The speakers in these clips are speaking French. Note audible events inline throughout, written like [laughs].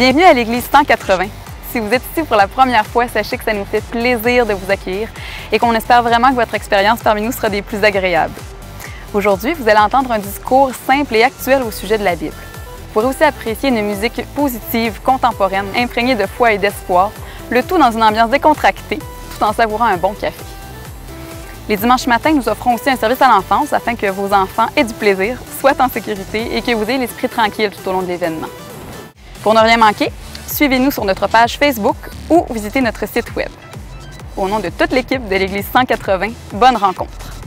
Bienvenue à l'église 180. Si vous êtes ici pour la première fois, sachez que ça nous fait plaisir de vous accueillir et qu'on espère vraiment que votre expérience parmi nous sera des plus agréables. Aujourd'hui, vous allez entendre un discours simple et actuel au sujet de la Bible. Vous pourrez aussi apprécier une musique positive, contemporaine, imprégnée de foi et d'espoir, le tout dans une ambiance décontractée, tout en savourant un bon café. Les dimanches matins, nous offrons aussi un service à l'enfance afin que vos enfants aient du plaisir, soient en sécurité et que vous ayez l'esprit tranquille tout au long de l'événement. Pour ne rien manquer, suivez-nous sur notre page Facebook ou visitez notre site Web. Au nom de toute l'équipe de l'Église 180, bonne rencontre!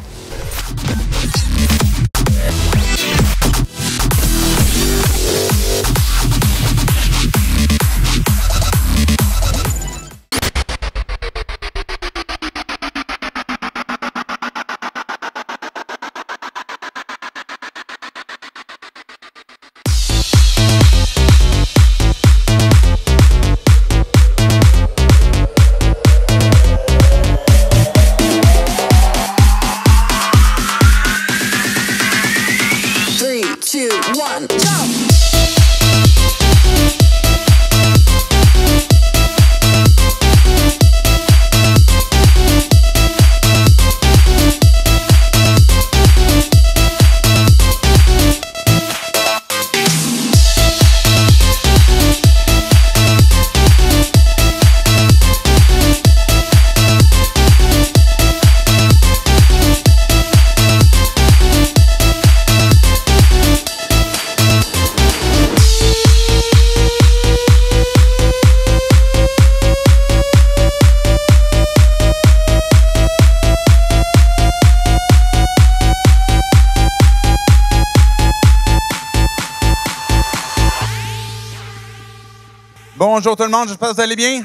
Bonjour tout le monde, j'espère que vous allez bien.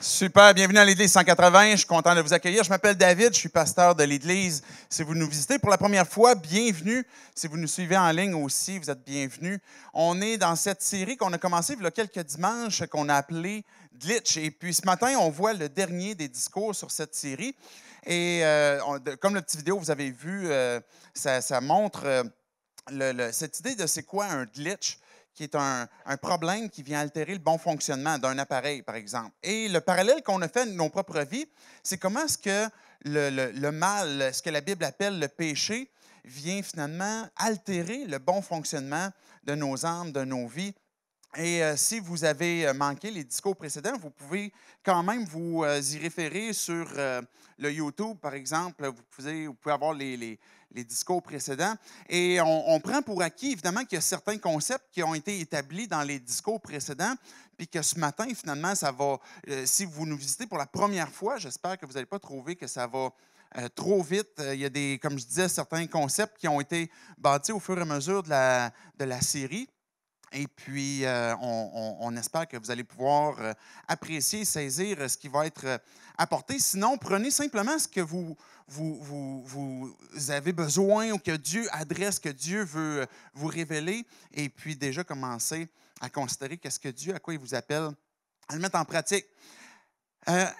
Super, bienvenue à l'Église 180. Je suis content de vous accueillir. Je m'appelle David, je suis pasteur de l'Église. Si vous nous visitez pour la première fois, bienvenue. Si vous nous suivez en ligne aussi, vous êtes bienvenue On est dans cette série qu'on a commencé il y a quelques dimanches qu'on a appelée Glitch. Et puis ce matin, on voit le dernier des discours sur cette série. Et euh, comme la petite vidéo, vous avez vu, euh, ça, montre euh, cette idée de c'est quoi un glitch qui est un, problème qui vient altérer le bon fonctionnement d'un appareil, par exemple. Et le parallèle qu'on a fait de nos propres vies, c'est comment est-ce que le, mal, ce que la Bible appelle le péché, vient finalement altérer le bon fonctionnement de nos âmes, de nos vies. Et euh, si vous avez euh, manqué les discours précédents, vous pouvez quand même vous euh, y référer sur le YouTube, par exemple. Vous pouvez, vous avoir les les discours précédents. Et on, prend pour acquis, évidemment, qu'il y a certains concepts qui ont été établis dans les discours précédents, puis que ce matin, finalement, ça va, euh, si vous nous visitez pour la première fois, j'espère que vous n'allez pas trouver que ça va euh, trop vite. Euh, il y a des, comme je disais, certains concepts qui ont été bâtis au fur et à mesure de la, de la série. Et puis, euh, on, espère que vous allez pouvoir euh, apprécier, saisir euh, ce qui va être apporté. Sinon, prenez simplement ce que vous, vous, avez besoin ou que Dieu adresse, que Dieu veut vous révéler, et puis déjà commencez à considérer qu'est-ce que Dieu, à quoi il vous appelle, à le mettre en pratique.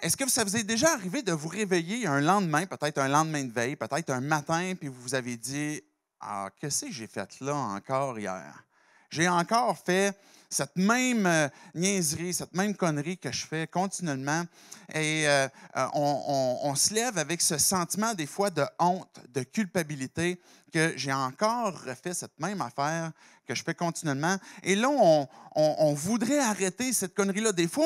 Est-ce que ça vous est déjà arrivé de vous réveiller un lendemain, peut-être un lendemain de veille, peut-être un matin, puis vous vous avez dit Ah, qu'est-ce que j'ai fait là encore hier j'ai encore fait cette même euh, niaiserie, cette même connerie que je fais continuellement. Et euh, euh, on, on, on, se lève avec ce sentiment des fois de honte, de culpabilité, que j'ai encore refait cette même affaire que je fais continuellement. Et là, on, on voudrait arrêter cette connerie-là. Des fois,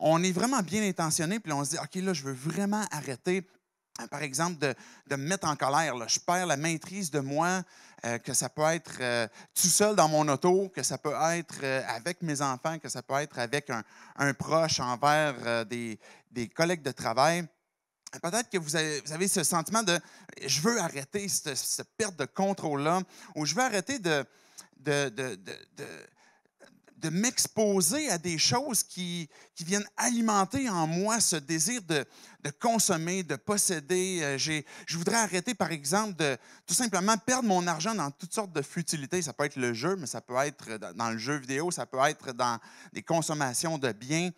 on, est vraiment bien intentionné, puis on se dit, OK, là, je veux vraiment arrêter ah, par exemple, de, de, me mettre en colère. Je perds la maîtrise de moi, euh, que ça peut être euh, tout seul dans mon auto, que ça peut être euh, avec mes enfants, que ça peut être avec un, un proche, envers des, des, collègues de travail. Peut-être que vous avez, vous avez, ce sentiment de je veux arrêter cette, cette perte de contrôle-là, ou je veux arrêter de, de, de de m'exposer à des choses qui, qui, viennent alimenter en moi ce désir de, de consommer, de posséder. Euh, je voudrais arrêter, par exemple, de tout simplement perdre mon argent dans toutes sortes de futilités. Ça peut être le jeu, mais ça peut être dans le jeu vidéo, ça peut être dans des consommations de biens.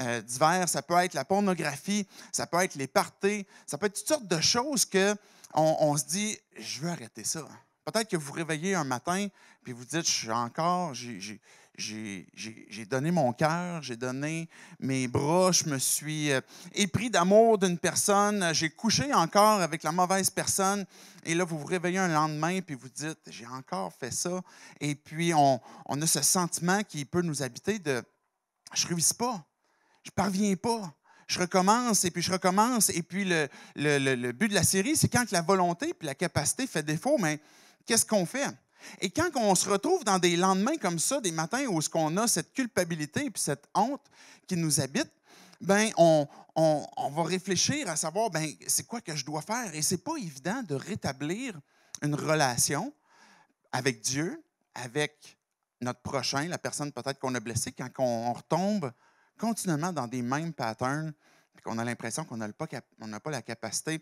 Euh, divers, ça peut être la pornographie, ça peut être les parties, ça peut être toutes sortes de choses que on, se dit, je veux arrêter ça. Peut-être que vous vous réveillez un matin, puis vous dites, je suis encore, j'ai donné mon cœur, j'ai donné mes bras, je me suis euh, épris d'amour d'une personne, j'ai couché encore avec la mauvaise personne. Et là, vous vous réveillez un lendemain, puis vous dites, j'ai encore fait ça. Et puis, on, a ce sentiment qui peut nous habiter de, je ne réussis pas, je ne parviens pas. Je recommence et puis je recommence. Et puis le, but de la série, c'est quand la volonté et la capacité fait défaut, mais qu'est-ce qu'on fait? Et quand on se retrouve dans des lendemains comme ça, des matins où ce qu'on a cette culpabilité et cette honte qui nous habite, ben on, va réfléchir à savoir ben c'est quoi que je dois faire. Et c'est pas évident de rétablir une relation avec Dieu, avec notre prochain, la personne peut-être qu'on a blessée, quand on, retombe continuellement dans des mêmes patterns, qu'on a l'impression qu'on n'a pas la capacité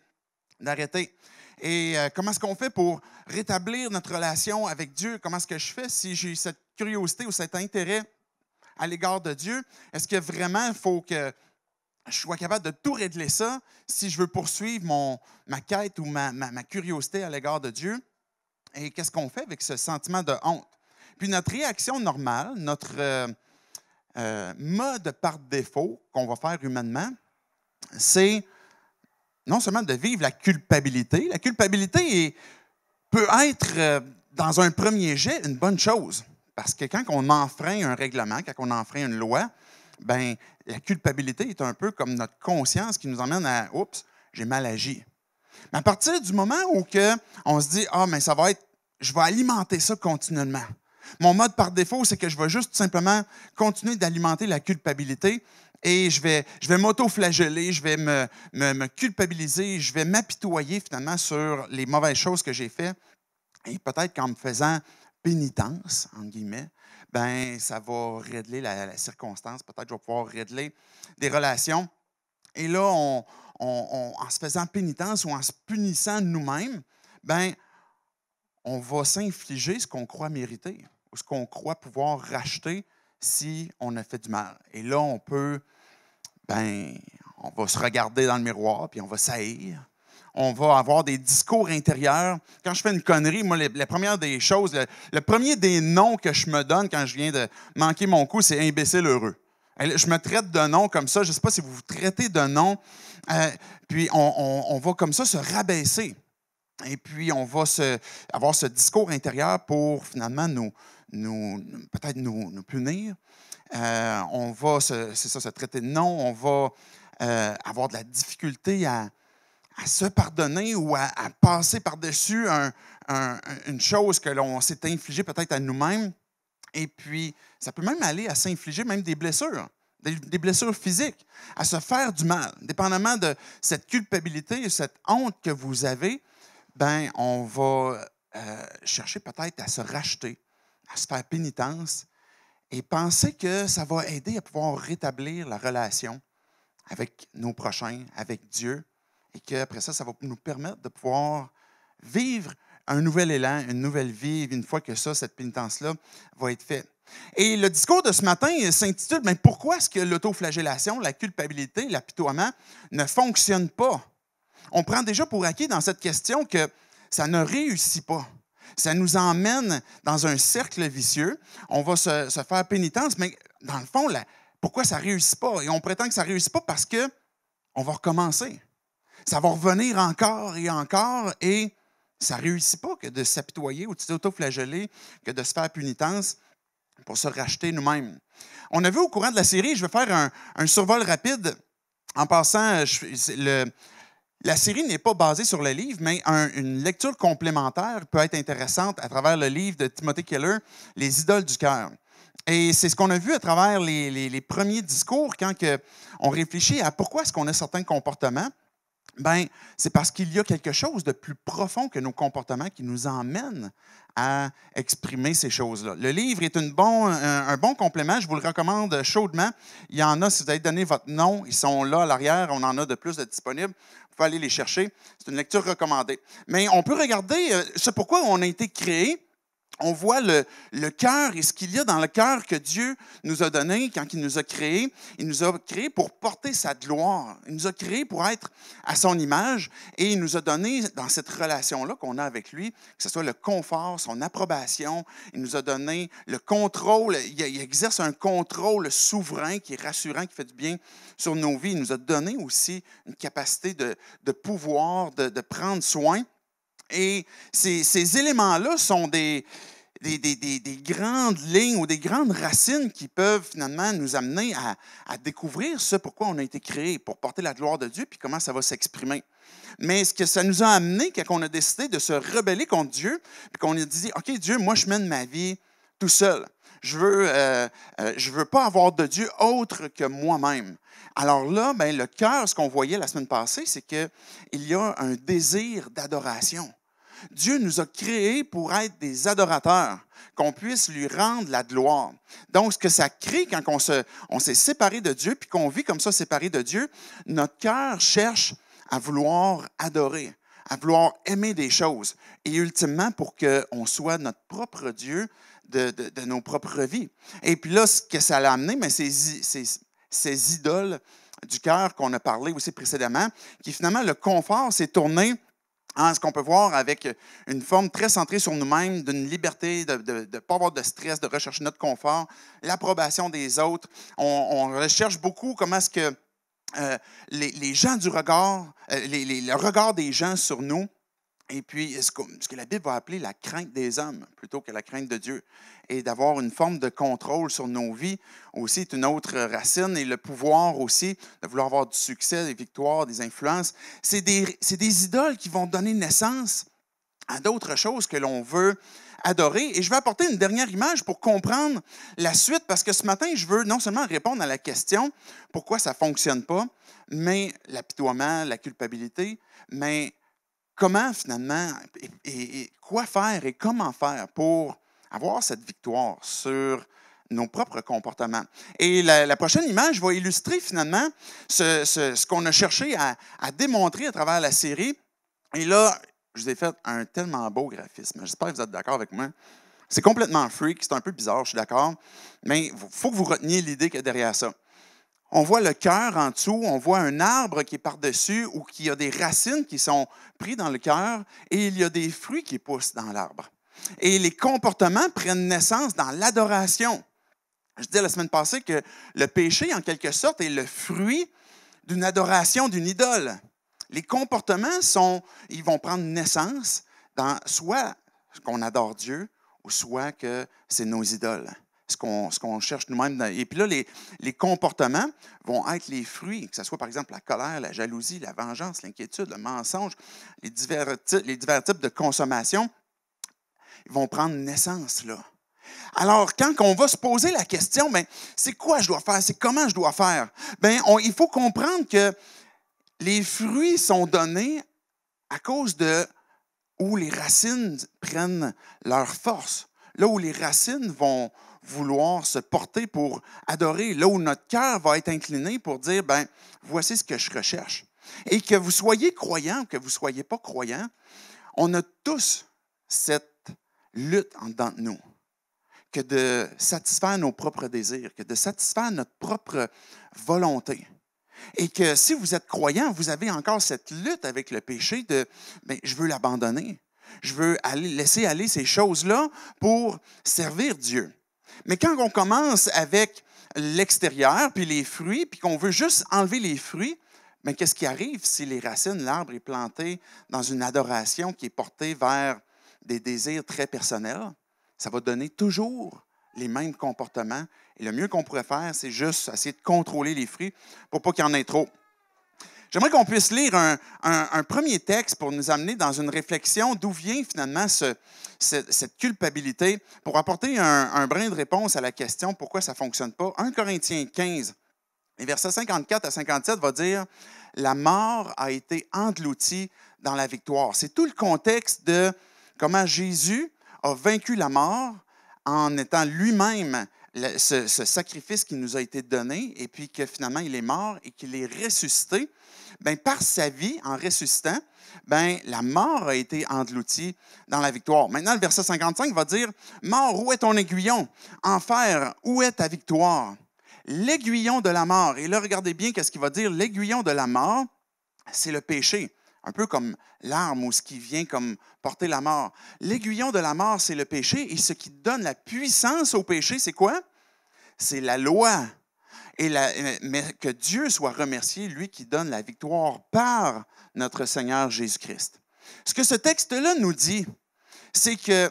d'arrêter. Et euh, comment est-ce qu'on fait pour rétablir notre relation avec Dieu? Comment est-ce que je fais si j'ai cette curiosité ou cet intérêt à l'égard de Dieu? Est-ce que vraiment il faut que je sois capable de tout régler ça si je veux poursuivre mon, ma quête ou ma, ma, curiosité à l'égard de Dieu? Et qu'est-ce qu'on fait avec ce sentiment de honte? Puis notre réaction normale, notre euh, euh, mode par défaut qu'on va faire humainement, c'est non seulement de vivre la culpabilité, la culpabilité peut être, euh, dans un premier jet, une bonne chose. Parce que quand on enfreint un règlement, quand on enfreint une loi, ben la culpabilité est un peu comme notre conscience qui nous emmène à oups, j'ai mal agi. Mais à partir du moment où on se dit ah mais ça va être je vais alimenter ça continuellement. Mon mode par défaut, c'est que je vais juste simplement continuer d'alimenter la culpabilité, et je vais, je vais m'auto-flageller, je vais me, culpabiliser, je vais m'apitoyer finalement sur les mauvaises choses que j'ai faites. Et peut-être qu'en me faisant pénitence, en guillemets, ben ça va régler la, circonstance. Peut-être que je vais pouvoir régler des relations. Et là, en se faisant pénitence ou en se punissant nous-mêmes, ben on va s'infliger ce qu'on croit mériter ou ce qu'on croit pouvoir racheter si on a fait du mal. Et là, on peut ben, on va se regarder dans le miroir, puis on va saillir. On va avoir des discours intérieurs. Quand je fais une connerie, moi, la première des choses, le, premier des noms que je me donne quand je viens de manquer mon coup, c'est imbécile heureux. Je me traite de nom comme ça. Je ne sais pas si vous vous traitez de nom. Euh, puis on, va comme ça se rabaisser. Et puis, on va avoir ce discours intérieur pour finalement nous, peut-être nous, punir, euh, on va, c'est ça, se traiter de non, on va euh, avoir de la difficulté à, se pardonner ou à, passer par-dessus une chose que l'on s'est infligée peut-être à nous-mêmes. Et puis, ça peut même aller à s'infliger même des blessures, des, blessures physiques, à se faire du mal. Dépendamment de cette culpabilité, cette honte que vous avez, ben, on va euh, chercher peut-être à se racheter, à se faire pénitence, et penser que ça va aider à pouvoir rétablir la relation avec nos prochains, avec Dieu, et qu'après ça, ça va nous permettre de pouvoir vivre un nouvel élan, une nouvelle vie, une fois que ça, cette pénitence-là va être faite. Et le discours de ce matin s'intitule Mais ben, pourquoi est-ce que l'autoflagellation, la culpabilité, l'apitoiement ne fonctionne pas? On prend déjà pour acquis dans cette question que ça ne réussit pas. Ça nous emmène dans un cercle vicieux. On va se, faire pénitence, mais dans le fond, pourquoi ça ne réussit pas? Et on prétend que ça ne réussit pas parce qu'on va recommencer. Ça va revenir encore et encore et ça ne réussit pas que de s'apitoyer ou de s'autoflageller, que de se faire pénitence pour se racheter nous-mêmes. On a vu au courant de la série, je vais faire un, survol rapide. En passant, le, la série n'est pas basée sur le livre, mais une lecture complémentaire peut être intéressante à travers le livre de Timothy Keller, Les idoles du cœur. Et c'est ce qu'on a vu à travers les, premiers discours quand on réfléchit à pourquoi est-ce qu'on a certains comportements. Ben, c'est parce qu'il y a quelque chose de plus profond que nos comportements qui nous emmène à exprimer ces choses-là. Le livre est une bon, un, bon complément, je vous le recommande chaudement. Il y en a, si vous avez donné votre nom, ils sont là à l'arrière, on en a de plus de disponibles faut aller les chercher. C'est une lecture recommandée. Mais on peut regarder euh, ce pourquoi on a été créé on voit le, le cœur et ce qu'il y a dans le cœur que Dieu nous a donné quand il nous a créés. Il nous a créés pour porter sa gloire. Il nous a créés pour être à son image et il nous a donné dans cette relation-là qu'on a avec lui, que ce soit le confort, son approbation. Il nous a donné le contrôle. Il, exerce un contrôle souverain qui est rassurant, qui fait du bien sur nos vies. Il nous a donné aussi une capacité de, pouvoir, de prendre soin. Et ces, éléments-là sont des, grandes lignes ou des grandes racines qui peuvent finalement nous amener à, découvrir ce pourquoi on a été créé, pour porter la gloire de Dieu, puis comment ça va s'exprimer. Mais ce que ça nous a amené quand on a décidé de se rebeller contre Dieu, puis qu'on a dit, OK Dieu, moi je mène ma vie tout seul je veux, euh, euh, je veux pas avoir de Dieu autre que moi-même. Alors là, ben, le cœur, ce qu'on voyait la semaine passée, c'est qu'il y a un désir d'adoration. Dieu nous a créés pour être des adorateurs, qu'on puisse lui rendre la gloire. Donc, ce que ça crée quand on, se, on s'est séparé de Dieu, puis qu'on vit comme ça séparé de Dieu, notre cœur cherche à vouloir adorer, à vouloir aimer des choses. Et ultimement, pour qu'on soit notre propre Dieu, de, nos propres vies. Et puis là, ce que ça l'a amené, mais ces, ces, idoles du cœur qu'on a parlé aussi précédemment, qui finalement, le confort s'est tourné en ce qu'on peut voir avec une forme très centrée sur nous-mêmes, d'une liberté, de ne pas avoir de stress, de rechercher notre confort, l'approbation des autres. On, recherche beaucoup comment est-ce que euh, les, gens du regard, euh, les, les, le regard des gens sur nous et puis, ce que la Bible va appeler la crainte des hommes plutôt que la crainte de Dieu, et d'avoir une forme de contrôle sur nos vies aussi est une autre racine, et le pouvoir aussi, de vouloir avoir du succès, des victoires, des influences, c'est des, idoles qui vont donner naissance à d'autres choses que l'on veut adorer. Et je vais apporter une dernière image pour comprendre la suite, parce que ce matin, je veux non seulement répondre à la question pourquoi ça ne fonctionne pas, mais l'apitoiement, la culpabilité, mais comment finalement, et, quoi faire et comment faire pour avoir cette victoire sur nos propres comportements. Et la, prochaine image va illustrer finalement ce, qu'on a cherché à, à démontrer à travers la série. Et là, je vous ai fait un tellement beau graphisme. J'espère que vous êtes d'accord avec moi. C'est complètement freak, c'est un peu bizarre, je suis d'accord, mais il faut que vous reteniez l'idée qu'il y a derrière ça on voit le cœur en dessous, on voit un arbre qui est par-dessus ou qui a des racines qui sont prises dans le cœur et il y a des fruits qui poussent dans l'arbre. Et les comportements prennent naissance dans l'adoration. Je disais la semaine passée que le péché, en quelque sorte, est le fruit d'une adoration d'une idole. Les comportements sont, ils vont prendre naissance dans soit qu'on adore Dieu ou soit que c'est nos idoles ce qu'on, cherche nous-mêmes. Et puis là, les, comportements vont être les fruits, que ce soit par exemple la colère, la jalousie, la vengeance, l'inquiétude, le mensonge, les divers, les divers types de consommation. Ils vont prendre naissance là. Alors, quand on va se poser la question, ben, c'est quoi je dois faire? C'est comment je dois faire? Ben, il faut comprendre que les fruits sont donnés à cause de où les racines prennent leur force, là où les racines vont, vouloir se porter pour adorer, là où notre cœur va être incliné pour dire, ben, voici ce que je recherche. Et que vous soyez croyant ou que vous ne soyez pas croyant, on a tous cette lutte en dedans de nous que de satisfaire nos propres désirs, que de satisfaire notre propre volonté. Et que si vous êtes croyant, vous avez encore cette lutte avec le péché de mais ben, je veux l'abandonner, je veux aller, laisser aller ces choses-là pour servir Dieu. Mais quand on commence avec l'extérieur, puis les fruits, puis qu'on veut juste enlever les fruits, mais qu'est-ce qui arrive si les racines, l'arbre est planté dans une adoration qui est portée vers des désirs très personnels? Ça va donner toujours les mêmes comportements. Et le mieux qu'on pourrait faire, c'est juste essayer de contrôler les fruits pour pas qu'il y en ait trop. J'aimerais qu'on puisse lire un, premier texte pour nous amener dans une réflexion d'où vient finalement ce, cette, culpabilité, pour apporter un, un, brin de réponse à la question pourquoi ça ne fonctionne pas. 1 Corinthiens 15, les versets 54 à 57 va dire, La mort a été engloutie dans la victoire. C'est tout le contexte de comment Jésus a vaincu la mort en étant lui-même ce, sacrifice qui nous a été donné, et puis que finalement il est mort et qu'il est ressuscité ben, par sa vie, en ressuscitant, ben, la mort a été engloutie dans la victoire. Maintenant, le verset 55 va dire, Mort, où est ton aiguillon? Enfer, où est ta victoire? L'aiguillon de la mort, et là, regardez bien qu'est-ce qu'il va dire, l'aiguillon de la mort, c'est le péché, un peu comme l'arme ou ce qui vient comme porter la mort. L'aiguillon de la mort, c'est le péché, et ce qui donne la puissance au péché, c'est quoi? C'est la loi. Et la, mais que Dieu soit remercié, lui qui donne la victoire par notre Seigneur Jésus-Christ. Ce que ce texte-là nous dit, c'est que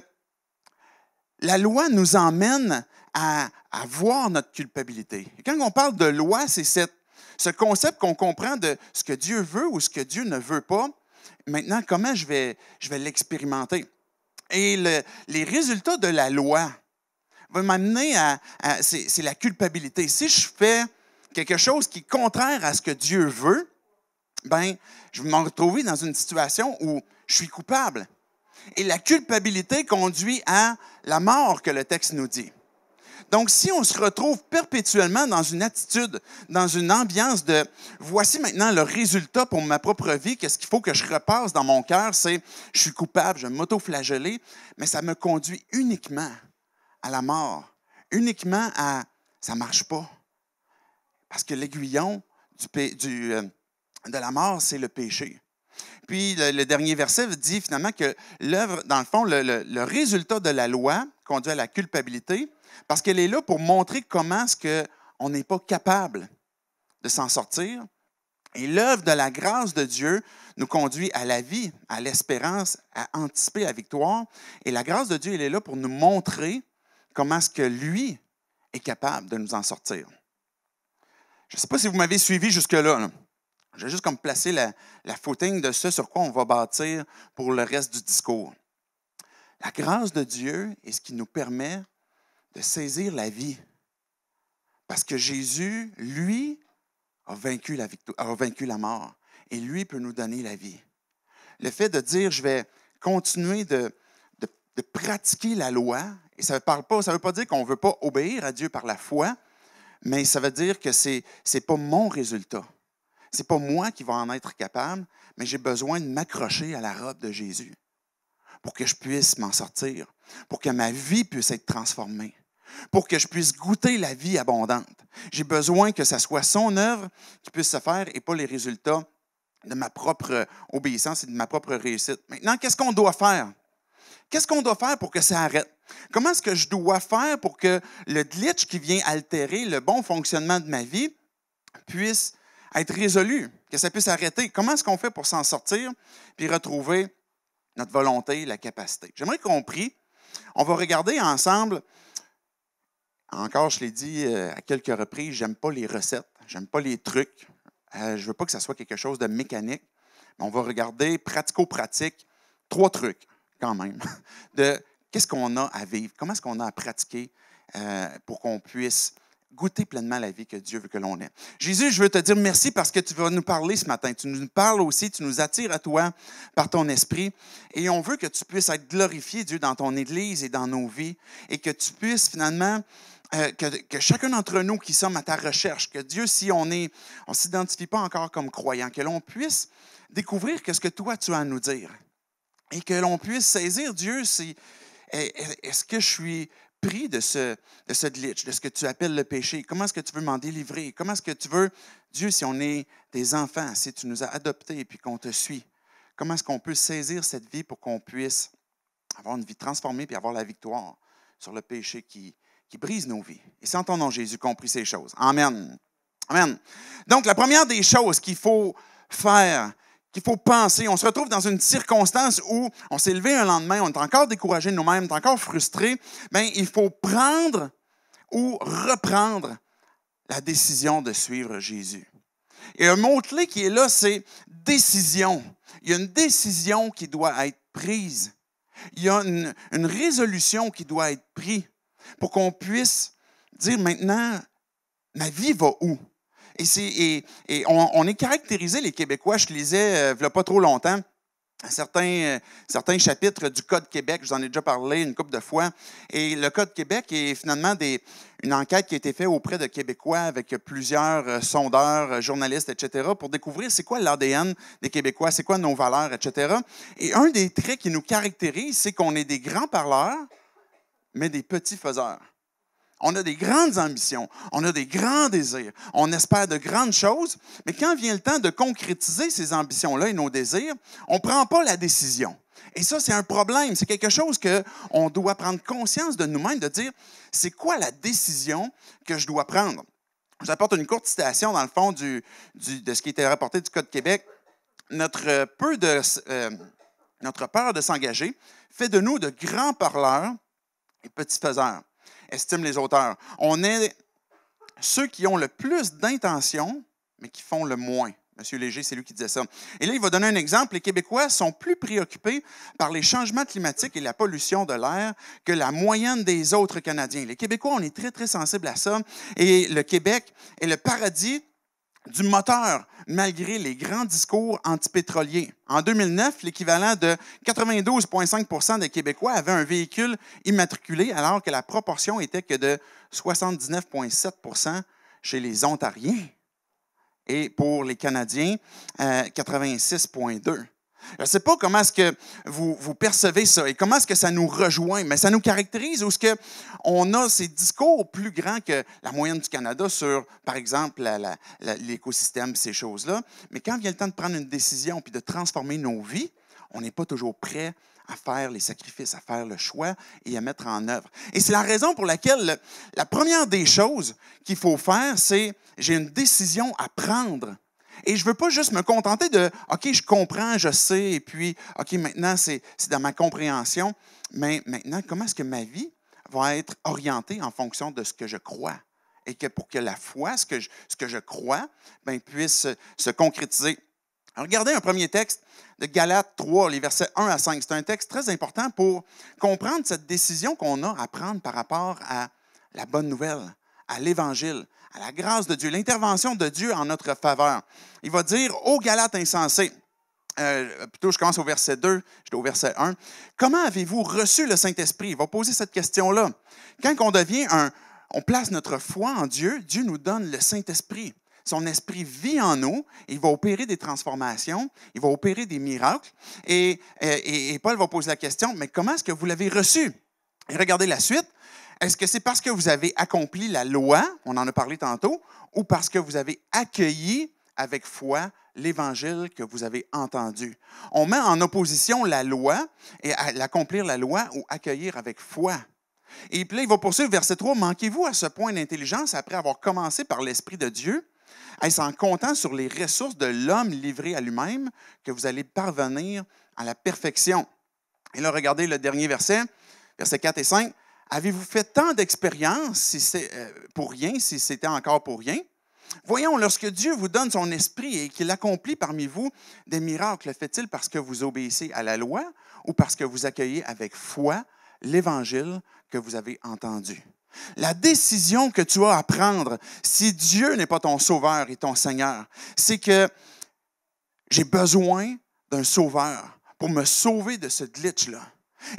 la loi nous emmène à, voir notre culpabilité. quand on parle de loi, c'est ce concept qu'on comprend de ce que Dieu veut ou ce que Dieu ne veut pas. Maintenant, comment je vais, je vais l'expérimenter? Et les résultats de la loi, va m'amener à, c'est la culpabilité. Si je fais quelque chose qui est contraire à ce que Dieu veut, ben, je vais me retrouver dans une situation où je suis coupable. Et la culpabilité conduit à la mort que le texte nous dit. Donc, si on se retrouve perpétuellement dans une attitude, dans une ambiance de voici maintenant le résultat pour ma propre vie, qu'est-ce qu'il faut que je repasse dans mon cœur, c'est je suis coupable, je m'auto-flageller, mais ça me conduit uniquement à la mort, uniquement à ça ne marche pas. Parce que l'aiguillon du, du, euh, de la mort, c'est le péché. Puis le, dernier verset dit finalement que l'œuvre, dans le fond, le, le, résultat de la loi conduit à la culpabilité, parce qu'elle est là pour montrer comment est-ce qu'on n'est pas capable de s'en sortir. Et l'œuvre de la grâce de Dieu nous conduit à la vie, à l'espérance, à anticiper la victoire. Et la grâce de Dieu, elle est là pour nous montrer comment est-ce que lui est capable de nous en sortir. Je ne sais pas si vous m'avez suivi jusque-là. Je vais juste comme placer la, la de ce sur quoi on va bâtir pour le reste du discours. La grâce de Dieu est ce qui nous permet de saisir la vie. Parce que Jésus, lui, a vaincu la, victoire, a vaincu la mort. Et lui peut nous donner la vie. Le fait de dire, je vais continuer de pratiquer la loi, et ça ne parle pas, ça veut pas dire qu'on ne veut pas obéir à Dieu par la foi, mais ça veut dire que ce n'est pas mon résultat. Ce n'est pas moi qui vais en être capable, mais j'ai besoin de m'accrocher à la robe de Jésus pour que je puisse m'en sortir, pour que ma vie puisse être transformée, pour que je puisse goûter la vie abondante. J'ai besoin que ce soit son œuvre qui puisse se faire et pas les résultats de ma propre obéissance et de ma propre réussite. Maintenant, qu'est-ce qu'on doit faire? Qu'est-ce qu'on doit faire pour que ça arrête? Comment est-ce que je dois faire pour que le glitch qui vient altérer le bon fonctionnement de ma vie puisse être résolu, que ça puisse arrêter? Comment est-ce qu'on fait pour s'en sortir puis retrouver notre volonté, la capacité? J'aimerais qu'on prie. On va regarder ensemble. Encore, je l'ai dit euh, à quelques reprises, j'aime pas les recettes, j'aime pas les trucs. Je euh, je veux pas que ça soit quelque chose de mécanique. Mais on va regarder pratico-pratique, trois trucs quand même, [laughs] de Qu'est-ce qu'on a à vivre? Comment est-ce qu'on a à pratiquer euh, pour qu'on puisse goûter pleinement la vie que Dieu veut que l'on ait? Jésus, je veux te dire merci parce que tu vas nous parler ce matin. Tu nous parles aussi, tu nous attires à toi par ton esprit. Et on veut que tu puisses être glorifié, Dieu, dans ton Église et dans nos vies. Et que tu puisses finalement... Euh, que, chacun d'entre nous qui sommes à ta recherche, que Dieu, si on est, on s'identifie pas encore comme croyant, que l'on puisse découvrir qu'est-ce que toi tu as à nous dire et que l'on puisse saisir Dieu, si, est-ce que je suis pris de ce, de ce glitch, de ce que tu appelles le péché? Comment est-ce que tu veux m'en délivrer? Comment est-ce que tu veux, Dieu, si on est des enfants, si tu nous as adoptés et puis qu'on te suit, comment est-ce qu'on peut saisir cette vie pour qu'on puisse avoir une vie transformée et avoir la victoire sur le péché qui, qui brise nos vies? Et c'est en ton nom, Jésus, compris ces choses. Amen. Amen. Donc, la première des choses qu'il faut faire qu'il faut penser. On se retrouve dans une circonstance où on s'est levé un lendemain, on est encore découragé de nous-mêmes, on est encore frustré. mais ben, il faut prendre ou reprendre la décision de suivre Jésus. Et un mot-clé qui est là, c'est décision. Il y a une décision qui doit être prise. Il y a une, une résolution qui doit être prise pour qu'on puisse dire maintenant, ma vie va où? Et, et, on, est caractérisé, les Québécois, je lisais, euh, il n'y a pas trop longtemps, certains, euh, certains chapitres du Code Québec. Je vous en ai déjà parlé une couple de fois. Et le Code Québec est finalement des, une enquête qui a été faite auprès de Québécois avec plusieurs euh, sondeurs, journalistes, etc., pour découvrir c'est quoi l'ADN des Québécois, c'est quoi nos valeurs, etc. Et un des traits qui nous caractérise, c'est qu'on est des grands parleurs, mais des petits faiseurs. On a des grandes ambitions, on a des grands désirs, on espère de grandes choses, mais quand vient le temps de concrétiser ces ambitions-là et nos désirs, on ne prend pas la décision. Et ça, c'est un problème. C'est quelque chose qu'on doit prendre conscience de nous-mêmes, de dire, c'est quoi la décision que je dois prendre? Je vous apporte une courte citation, dans le fond, du, de ce qui était rapporté du Code Québec. Notre, euh, de, euh, notre peur de s'engager fait de nous de grands parleurs et petits faiseurs estiment les auteurs. On est ceux qui ont le plus d'intentions, mais qui font le moins. Monsieur Léger, c'est lui qui disait ça. Et là, il va donner un exemple. Les Québécois sont plus préoccupés par les changements climatiques et la pollution de l'air que la moyenne des autres Canadiens. Les Québécois, on est très, très sensibles à ça. Et le Québec est le paradis du moteur, malgré les grands discours antipétroliers. En 2009, l'équivalent de 92,5 des Québécois avaient un véhicule immatriculé, alors que la proportion était que de 79,7 chez les Ontariens. Et pour les Canadiens, 86,2 euh, je ne sais pas comment est-ce que vous, percevez ça et comment est-ce que ça nous rejoint, mais ça nous caractérise où ce que on a ces discours plus grands que la moyenne du Canada sur, par exemple, l'écosystème, ces choses-là. Mais quand vient le temps de prendre une décision puis de transformer nos vies, on n'est pas toujours prêt à faire les sacrifices, à faire le choix et à mettre en œuvre. Et c'est la raison pour laquelle la première des choses qu'il faut faire, c'est j'ai une décision à prendre et je ne veux pas juste me contenter de OK, je comprends, je sais, et puis OK, maintenant c'est dans ma compréhension, mais maintenant, comment est-ce que ma vie va être orientée en fonction de ce que je crois? Et que pour que la foi, ce que je, ce que je crois, ben, puisse se concrétiser. regardez un premier texte de Galates 3, les versets 1 à 5. C'est un texte très important pour comprendre cette décision qu'on a à prendre par rapport à la bonne nouvelle, à l'Évangile, à la grâce de Dieu, l'intervention de Dieu en notre faveur. Il va dire aux Galates insensés, euh, plutôt je commence au verset 2, je vais au verset 1, comment avez-vous reçu le Saint-Esprit? Il va poser cette question-là. Quand on devient un, on place notre foi en Dieu, Dieu nous donne le Saint-Esprit. Son esprit vit en nous, il va opérer des transformations, il va opérer des miracles. Et, Paul va poser la question, mais comment est-ce que vous l'avez reçu? Et regardez la suite, est-ce que c'est parce que vous avez accompli la loi, on en a parlé tantôt, ou parce que vous avez accueilli avec foi l'évangile que vous avez entendu? On met en opposition la loi et l'accomplir accomplir la loi ou accueillir avec foi. Et puis là, il va poursuivre verset 3, manquez-vous à ce point d'intelligence après avoir commencé par l'Esprit de Dieu? est s'en en comptant sur les ressources de l'homme livré à lui-même que vous allez parvenir à la perfection? Et là, regardez le dernier verset, versets 4 et 5. Avez-vous fait tant d'expériences si c'est euh, pour rien, si c'était encore pour rien? Voyons, lorsque Dieu vous donne son esprit et qu'il accomplit parmi vous des miracles, fait-il parce que vous obéissez à la loi ou parce que vous accueillez avec foi l'évangile que vous avez entendu? La décision que tu as à prendre, si Dieu n'est pas ton sauveur et ton Seigneur, c'est que j'ai besoin d'un sauveur pour me sauver de ce glitch-là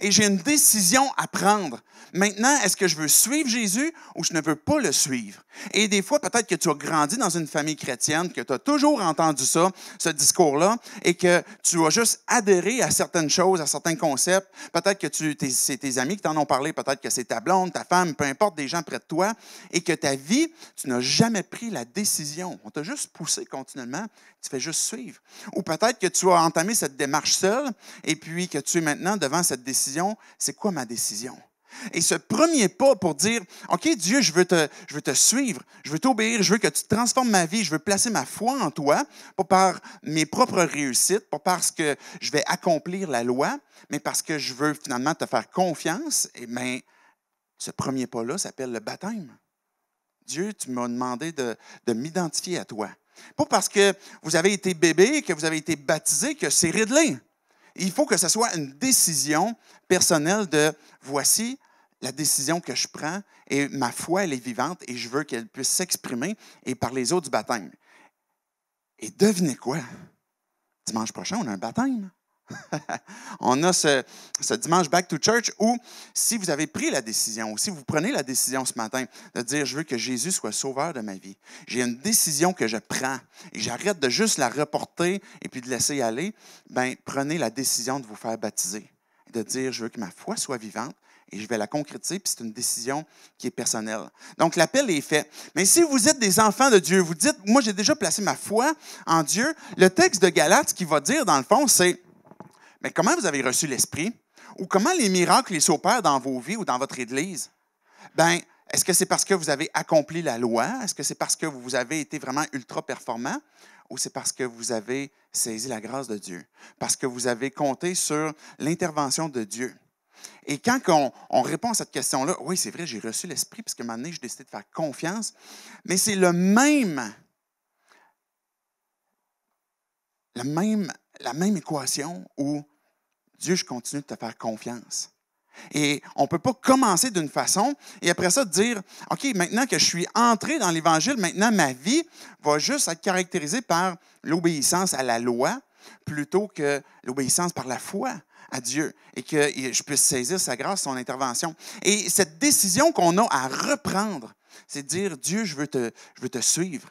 et j'ai une décision à prendre. Maintenant, est-ce que je veux suivre Jésus ou je ne veux pas le suivre? Et des fois, peut-être que tu as grandi dans une famille chrétienne, que tu as toujours entendu ça, ce discours-là, et que tu as juste adhéré à certaines choses, à certains concepts. Peut-être que tes, c'est tes amis qui t'en ont parlé, peut-être que c'est ta blonde, ta femme, peu importe, des gens près de toi, et que ta vie, tu n'as jamais pris la décision. On t'a juste poussé continuellement, tu fais juste suivre. Ou peut-être que tu as entamé cette démarche seule, et puis que tu es maintenant devant cette décision décision, c'est quoi ma décision? Et ce premier pas pour dire, OK Dieu, je veux te, je veux te suivre, je veux t'obéir, je veux que tu transformes ma vie, je veux placer ma foi en toi, pas par mes propres réussites, pas parce que je vais accomplir la loi, mais parce que je veux finalement te faire confiance. Et eh bien, ce premier pas-là s'appelle le baptême. Dieu, tu m'as demandé de, de m'identifier à toi. Pas parce que vous avez été bébé, que vous avez été baptisé, que c'est réglé. Il faut que ce soit une décision personnelle de voici la décision que je prends et ma foi, elle est vivante et je veux qu'elle puisse s'exprimer et par les eaux du baptême. Et devinez quoi? Dimanche prochain, on a un baptême. [laughs] on a ce, dimanche Back to Church où, si vous avez pris la décision, ou si vous prenez la décision ce matin de dire, je veux que Jésus soit sauveur de ma vie, j'ai une décision que je prends et j'arrête de juste la reporter et puis de laisser aller, ben, prenez la décision de vous faire baptiser, de dire, je veux que ma foi soit vivante et je vais la concrétiser, puis c'est une décision qui est personnelle. Donc l'appel est fait. Mais si vous êtes des enfants de Dieu, vous dites, moi j'ai déjà placé ma foi en Dieu, le texte de Galates qui va dire, dans le fond, c'est mais comment vous avez reçu l'Esprit? Ou comment les miracles s'opèrent dans vos vies ou dans votre Église? Ben, est-ce que c'est parce que vous avez accompli la loi? Est-ce que c'est parce que vous avez été vraiment ultra performant? Ou c'est parce que vous avez saisi la grâce de Dieu? Parce que vous avez compté sur l'intervention de Dieu? Et quand on, répond à cette question-là, oui, c'est vrai, j'ai reçu l'Esprit, parce que un moment donné, j'ai décidé de faire confiance, mais c'est le même, le même, la même équation où Dieu, je continue de te faire confiance. Et on ne peut pas commencer d'une façon et après ça dire, OK, maintenant que je suis entré dans l'Évangile, maintenant ma vie va juste être caractérisée par l'obéissance à la loi plutôt que l'obéissance par la foi à Dieu et que je puisse saisir sa grâce, son intervention. Et cette décision qu'on a à reprendre, c'est de dire, Dieu, je veux te, je veux te suivre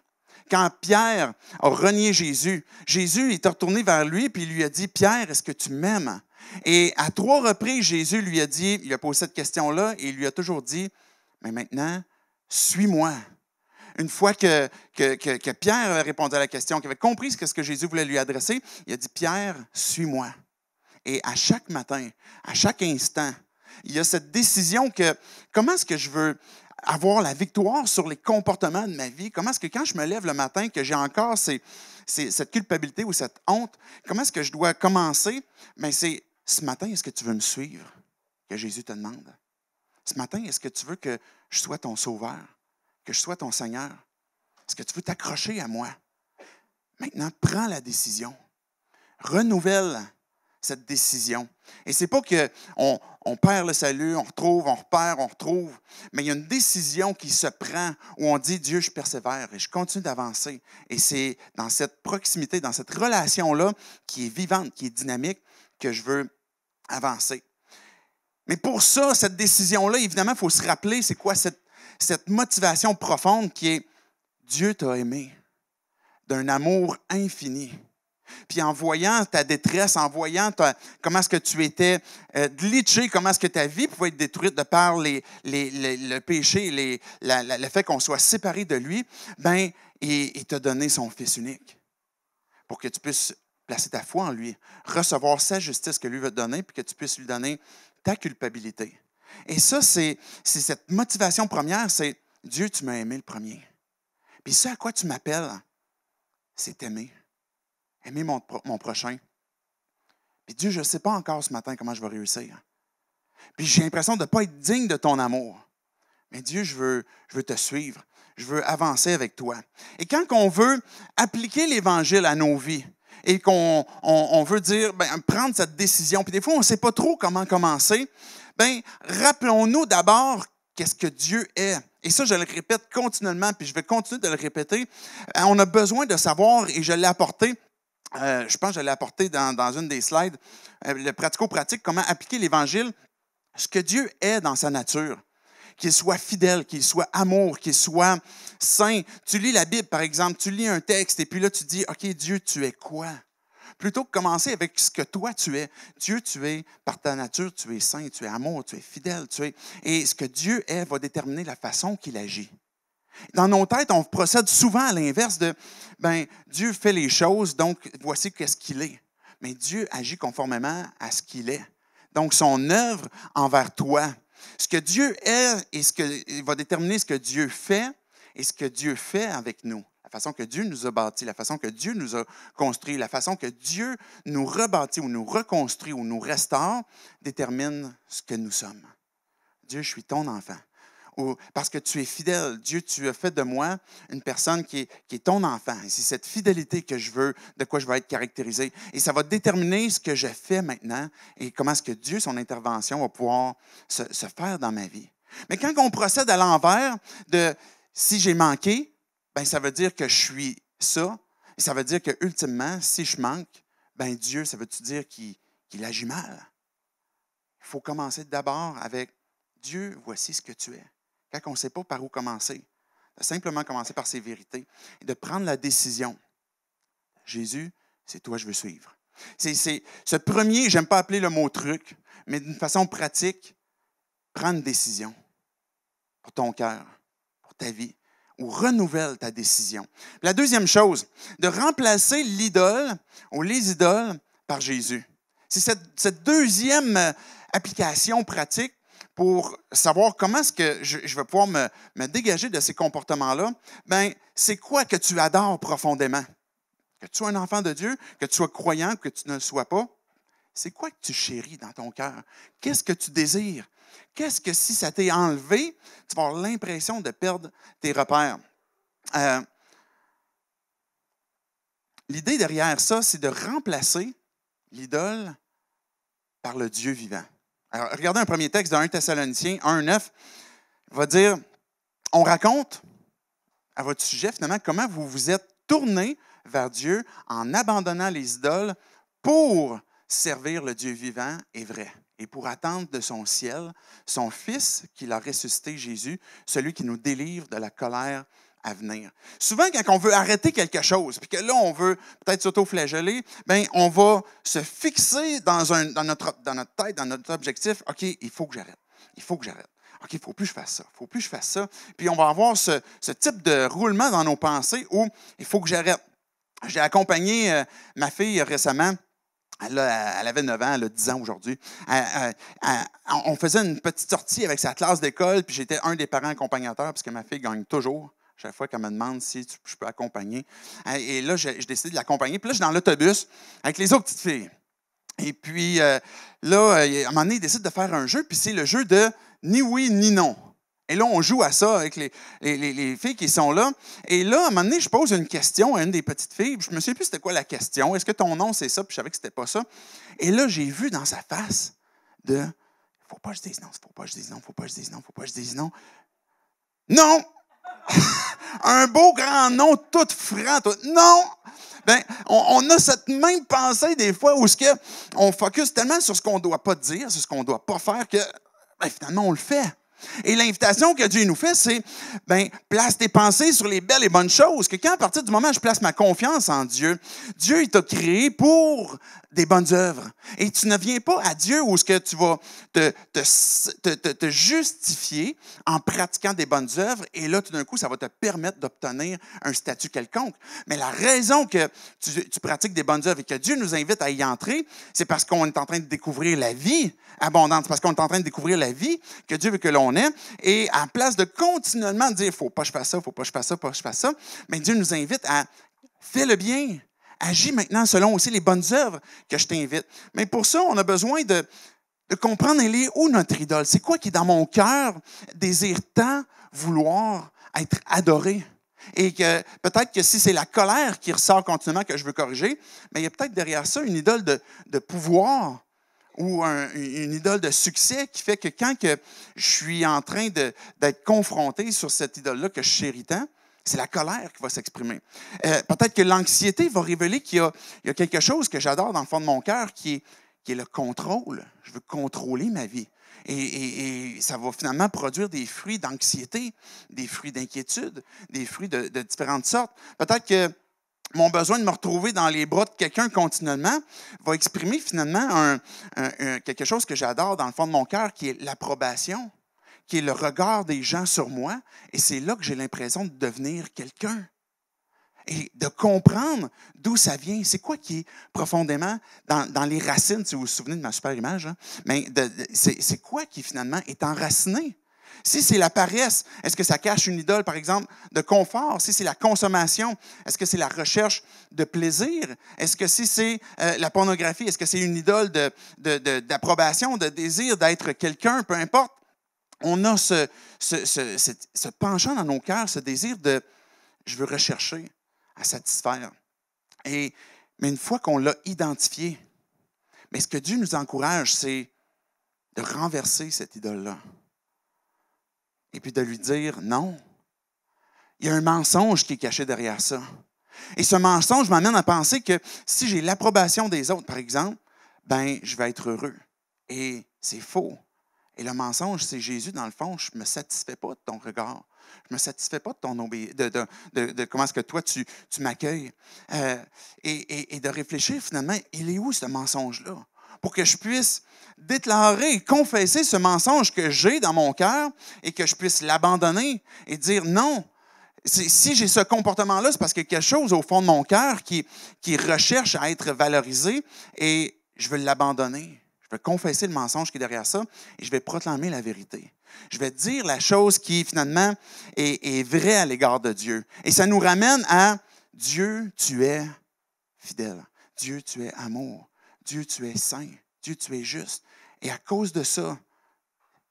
quand Pierre a renié Jésus, Jésus est retourné vers lui et lui a dit, Pierre, est-ce que tu m'aimes? Et à trois reprises, Jésus lui a dit, il a posé cette question-là, et il lui a toujours dit, mais maintenant, suis-moi. Une fois que, que, Pierre avait répondu à la question, qu'il avait compris ce que Jésus voulait lui adresser, il a dit, Pierre, suis-moi. Et à chaque matin, à chaque instant, il y a cette décision que comment est-ce que je veux avoir la victoire sur les comportements de ma vie? Comment est-ce que quand je me lève le matin, que j'ai encore cette culpabilité ou cette honte, comment est-ce que je dois commencer? Mais c'est ce matin, est-ce que tu veux me suivre? Que Jésus te demande. Ce matin, est-ce que tu veux que je sois ton sauveur? Que je sois ton Seigneur? Est-ce que tu veux t'accrocher à moi? Maintenant, prends la décision. Renouvelle cette décision. Et c'est pas que on, perd le salut, on retrouve, on repère, on retrouve, mais il y a une décision qui se prend où on dit Dieu, je persévère et je continue d'avancer. Et c'est dans cette proximité, dans cette relation là qui est vivante, qui est dynamique, que je veux avancer. Mais pour ça, cette décision-là, évidemment, il faut se rappeler, c'est quoi cette, cette motivation profonde qui est Dieu t'a aimé d'un amour infini. Puis en voyant ta détresse, en voyant comment est-ce que tu étais euh, glitché, comment est-ce que ta vie pouvait être détruite de par les, le péché, les, le fait qu'on soit séparé de lui, ben, il t'a donné son Fils unique pour que tu puisses placer ta foi en lui, recevoir sa justice que lui veut donner, puis que tu puisses lui donner ta culpabilité. Et ça, c'est cette motivation première, c'est Dieu, tu m'as aimé le premier. Puis ce à quoi tu m'appelles, c'est aimer. Aimer mon, prochain. Puis Dieu, je ne sais pas encore ce matin comment je vais réussir. Puis j'ai l'impression de ne pas être digne de ton amour. Mais Dieu, je veux, je veux te suivre. Je veux avancer avec toi. Et quand on veut appliquer l'Évangile à nos vies, et qu'on veut dire, ben, prendre cette décision, puis des fois, on ne sait pas trop comment commencer, ben, rappelons-nous d'abord qu'est-ce que Dieu est. Et ça, je le répète continuellement, puis je vais continuer de le répéter. Euh, on a besoin de savoir, et je l'ai apporté, euh, je pense que je l'ai apporté dans, une des slides, euh, le pratico-pratique, comment appliquer l'Évangile, ce que Dieu est dans sa nature qu'il soit fidèle, qu'il soit amour, qu'il soit saint. Tu lis la Bible, par exemple, tu lis un texte et puis là, tu dis, OK, Dieu, tu es quoi? Plutôt que commencer avec ce que toi tu es, Dieu, tu es, par ta nature, tu es saint, tu es amour, tu es fidèle, tu es. Et ce que Dieu est va déterminer la façon qu'il agit. Dans nos têtes, on procède souvent à l'inverse de, ben, Dieu fait les choses, donc voici qu'est-ce qu'il est. Mais Dieu agit conformément à ce qu'il est. Donc, son œuvre envers toi, ce que Dieu est et ce que, il va déterminer ce que Dieu fait et ce que Dieu fait avec nous. La façon que Dieu nous a bâti, la façon que Dieu nous a construit, la façon que Dieu nous rebâtit ou nous reconstruit ou nous restaure détermine ce que nous sommes. Dieu, je suis ton enfant ou parce que tu es fidèle. Dieu, tu as fait de moi une personne qui est, ton enfant. c'est cette fidélité que je veux, de quoi je vais être caractérisé. Et ça va déterminer ce que je fais maintenant et comment est-ce que Dieu, son intervention, va pouvoir se, faire dans ma vie. Mais quand on procède à l'envers de si j'ai manqué, ben ça veut dire que je suis ça. Et ça veut dire que ultimement, si je manque, ben Dieu, ça veut-tu dire qu'il agit mal? Il faut commencer d'abord avec Dieu, voici ce que tu es quand on ne sait pas par où commencer, de simplement commencer par ses vérités et de prendre la décision. Jésus, c'est toi je veux suivre. C'est ce premier, j'aime pas appeler le mot truc, mais d'une façon pratique, prendre une décision pour ton cœur, pour ta vie, ou renouvelle ta décision. La deuxième chose, de remplacer l'idole ou les idoles par Jésus. C'est cette, deuxième application pratique pour savoir comment est-ce que je, vais pouvoir me, dégager de ces comportements-là, ben c'est quoi que tu adores profondément? Que tu sois un enfant de Dieu, que tu sois croyant, que tu ne le sois pas, c'est quoi que tu chéris dans ton cœur? Qu'est-ce que tu désires? Qu'est-ce que si ça t'est enlevé, tu vas avoir l'impression de perdre tes repères? Euh, l'idée derrière ça, c'est de remplacer l'idole par le Dieu vivant regardez un premier texte de 1 Thessaloniciens 1.9. Il va dire, on raconte à votre sujet finalement comment vous vous êtes tourné vers Dieu en abandonnant les idoles pour servir le Dieu vivant et vrai et pour attendre de son ciel son Fils qu'il a ressuscité Jésus, celui qui nous délivre de la colère à venir. Souvent, quand on veut arrêter quelque chose, puis que là, on veut peut-être s'auto-flageller, bien, on va se fixer dans, notre, tête, dans notre objectif, OK, il faut que j'arrête. Il faut que j'arrête. OK, il ne faut plus que je fasse ça. Il faut plus que je fasse ça. Puis on va avoir ce, type de roulement dans nos pensées où il faut que j'arrête. J'ai accompagné euh, ma fille récemment. Elle, elle, avait 9 ans, elle a 10 ans aujourd'hui. On faisait une petite sortie avec sa classe d'école, puis j'étais un des parents accompagnateurs, que ma fille gagne toujours. Chaque fois qu'elle me demande si je peux accompagner. Et là, je, décide de l'accompagner. Puis là, je suis dans l'autobus avec les autres petites filles. Et puis euh, là, euh, à un moment donné, décide de faire un jeu, puis c'est le jeu de ni oui ni non. Et là, on joue à ça avec les, filles qui sont là. Et là, à un moment donné, je pose une question à une des petites filles. Je me souviens plus c'était quoi la question. Est-ce que ton nom, c'est ça? Puis je savais que c'était pas ça. Et là, j'ai vu dans sa face de faut pas que je dise non, faut pas que je dise non, faut pas je dise non, faut pas que je dise non. Non! [laughs] un beau grand nom, tout franc, tout. Non! Ben, on, a cette même pensée des fois où ce que on focus tellement sur ce qu'on ne doit pas dire, sur ce qu'on ne doit pas faire que ben, finalement on le fait. Et l'invitation que Dieu nous fait, c'est, ben, place tes pensées sur les belles et bonnes choses. Que quand, à partir du moment où je place ma confiance en Dieu, Dieu, il t'a créé pour des bonnes œuvres. Et tu ne viens pas à Dieu où ce que tu vas te, justifier en pratiquant des bonnes œuvres. Et là, tout d'un coup, ça va te permettre d'obtenir un statut quelconque. Mais la raison que tu, pratiques des bonnes œuvres et que Dieu nous invite à y entrer, c'est parce qu'on est en train de découvrir la vie abondante, parce qu'on est en train de découvrir la vie que Dieu veut que l'on et à place de continuellement dire, il faut pas que je fasse ça, faut pas que je fasse ça, faut pas que je fasse ça, mais Dieu nous invite à fais le bien. Agis maintenant selon aussi les bonnes œuvres que je t'invite. Mais pour ça, on a besoin de, comprendre elle est où notre idole. C'est quoi qui, dans mon cœur, désire tant vouloir être adoré? Et que peut-être que si c'est la colère qui ressort continuellement que je veux corriger, mais il y a peut-être derrière ça une idole de pouvoir, ou une idole de succès qui fait que quand que je suis en train d'être confronté sur cette idole-là que je chéris c'est la colère qui va s'exprimer. Euh, peut-être que l'anxiété va révéler qu'il y, a quelque chose que j'adore dans le fond de mon cœur qui est, qui est le contrôle. Je veux contrôler ma vie. Et, ça va finalement produire des fruits d'anxiété, des fruits d'inquiétude, des fruits de différentes sortes. Peut-être que mon besoin de me retrouver dans les bras de quelqu'un continuellement va exprimer finalement un, un, quelque chose que j'adore dans le fond de mon cœur, qui est l'approbation, qui est le regard des gens sur moi. Et c'est là que j'ai l'impression de devenir quelqu'un et de comprendre d'où ça vient. C'est quoi qui est profondément dans, les racines, si vous vous souvenez de ma super image, hein, mais c'est quoi qui finalement est enraciné si c'est la paresse, est-ce que ça cache une idole, par exemple, de confort? Si c'est la consommation, est-ce que c'est la recherche de plaisir? Est-ce que si c'est euh, la pornographie, est-ce que c'est une idole d'approbation, de, désir d'être quelqu'un, peu importe? On a ce, penchant dans nos cœurs, ce désir de je veux rechercher à satisfaire. Et, mais une fois qu'on l'a identifié, mais ce que Dieu nous encourage, c'est de renverser cette idole-là et puis de lui dire non. Il y a un mensonge qui est caché derrière ça. Et ce mensonge m'amène à penser que si j'ai l'approbation des autres, par exemple, ben je vais être heureux. Et c'est faux. Et le mensonge, c'est Jésus, dans le fond, je ne me satisfais pas de ton regard. Je ne me satisfais pas de ton de, de, comment est-ce que toi, tu, tu m'accueilles. Euh, et de réfléchir finalement, il est où ce mensonge-là? pour que je puisse déclarer, confesser ce mensonge que j'ai dans mon cœur et que je puisse l'abandonner et dire non. Si j'ai ce comportement-là, c'est parce qu'il y a quelque chose au fond de mon cœur qui, qui recherche à être valorisé et je veux l'abandonner. Je veux confesser le mensonge qui est derrière ça et je vais proclamer la vérité. Je vais dire la chose qui, finalement, est vraie à l'égard de Dieu. Et ça nous ramène à Dieu, tu es fidèle. Dieu, tu es amour. Dieu, tu es saint. Dieu, tu es juste. Et à cause de ça,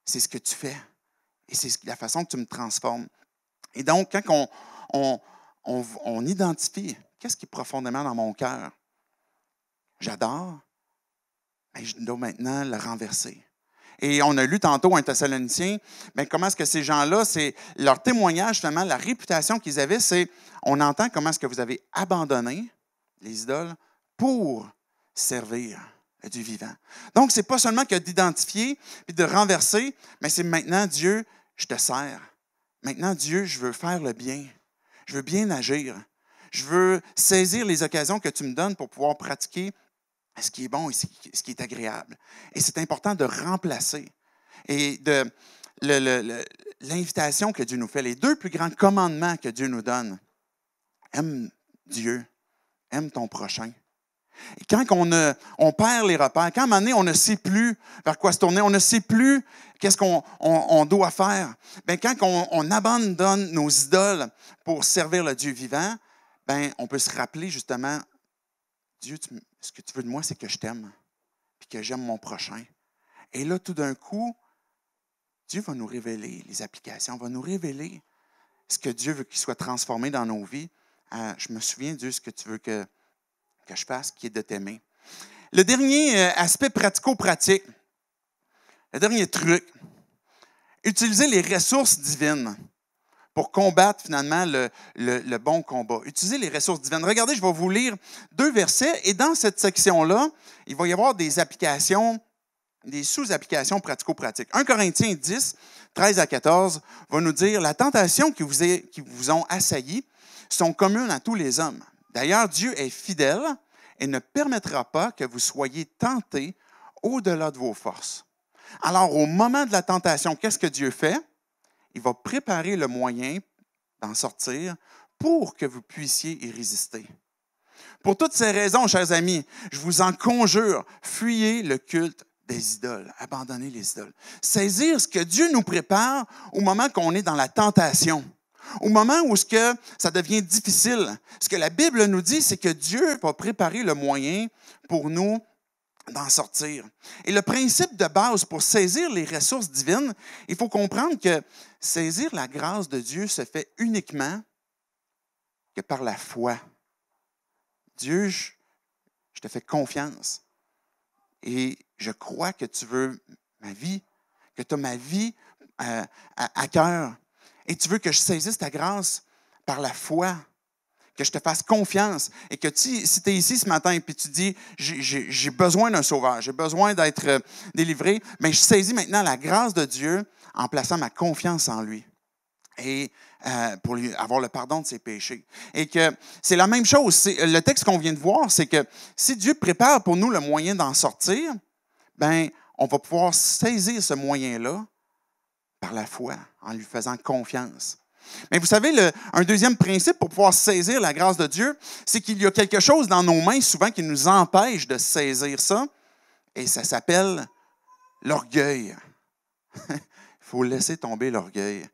c'est ce que tu fais. Et c'est la façon que tu me transformes. Et donc, quand on, identifie qu'est-ce qui est profondément dans mon cœur, j'adore, mais je dois maintenant le renverser. Et on a lu tantôt un Thessalonicien, mais comment est-ce que ces gens-là, c'est leur témoignage, finalement, la réputation qu'ils avaient, c'est on entend comment est-ce que vous avez abandonné les idoles pour servir du vivant. Donc, ce n'est pas seulement que d'identifier et de renverser, mais c'est maintenant, Dieu, je te sers. Maintenant, Dieu, je veux faire le bien. Je veux bien agir. Je veux saisir les occasions que tu me donnes pour pouvoir pratiquer ce qui est bon et ce qui est agréable. Et c'est important de remplacer. Et de l'invitation que Dieu nous fait, les deux plus grands commandements que Dieu nous donne, aime Dieu, aime ton prochain quand euh, on, perd les repères, quand à un on ne sait plus vers quoi se tourner, on ne sait plus qu'est-ce qu'on doit faire, ben, quand on, abandonne nos idoles pour servir le Dieu vivant, bien, on peut se rappeler justement, Dieu, ce que tu veux de moi, c'est que je t'aime, puis que j'aime mon prochain. Et là, tout d'un coup, Dieu va nous révéler les applications, va nous révéler ce que Dieu veut qu'il soit transformé dans nos vies. Euh, je me souviens, Dieu, ce que tu veux que que je passe, qui est de t'aimer. Le dernier euh, aspect pratico-pratique, le dernier truc, utiliser les ressources divines pour combattre finalement le, bon combat. Utiliser les ressources divines. Regardez, je vais vous lire deux versets et dans cette section-là, il va y avoir des applications, des sous-applications pratico-pratiques. 1 Corinthiens 10, 13 à 14 va nous dire, la tentation qui vous, est, qui vous ont assailli sont communes à tous les hommes. D'ailleurs, Dieu est fidèle et ne permettra pas que vous soyez tentés au-delà de vos forces. Alors, au moment de la tentation, qu'est-ce que Dieu fait? Il va préparer le moyen d'en sortir pour que vous puissiez y résister. Pour toutes ces raisons, chers amis, je vous en conjure, fuyez le culte des idoles, abandonnez les idoles. Saisir ce que Dieu nous prépare au moment qu'on est dans la tentation. Au moment où ce que ça devient difficile, ce que la Bible nous dit, c'est que Dieu va préparer le moyen pour nous d'en sortir. Et le principe de base pour saisir les ressources divines, il faut comprendre que saisir la grâce de Dieu se fait uniquement que par la foi. Dieu, je, te fais confiance et je crois que tu veux ma vie, que tu as ma vie euh, à cœur, et tu veux que je saisisse ta grâce par la foi, que je te fasse confiance et que tu, si tu es ici ce matin et puis tu dis, j'ai besoin d'un sauveur, j'ai besoin d'être euh, délivré, mais ben, je saisis maintenant la grâce de Dieu en plaçant ma confiance en lui et euh, pour lui avoir le pardon de ses péchés. Et que c'est la même chose. Le texte qu'on vient de voir, c'est que si Dieu prépare pour nous le moyen d'en sortir, ben on va pouvoir saisir ce moyen-là par la foi, en lui faisant confiance. Mais vous savez, un deuxième principe pour pouvoir saisir la grâce de Dieu, c'est qu'il y a quelque chose dans nos mains souvent qui nous empêche de saisir ça, et ça s'appelle l'orgueil. [laughs] Il faut laisser tomber l'orgueil.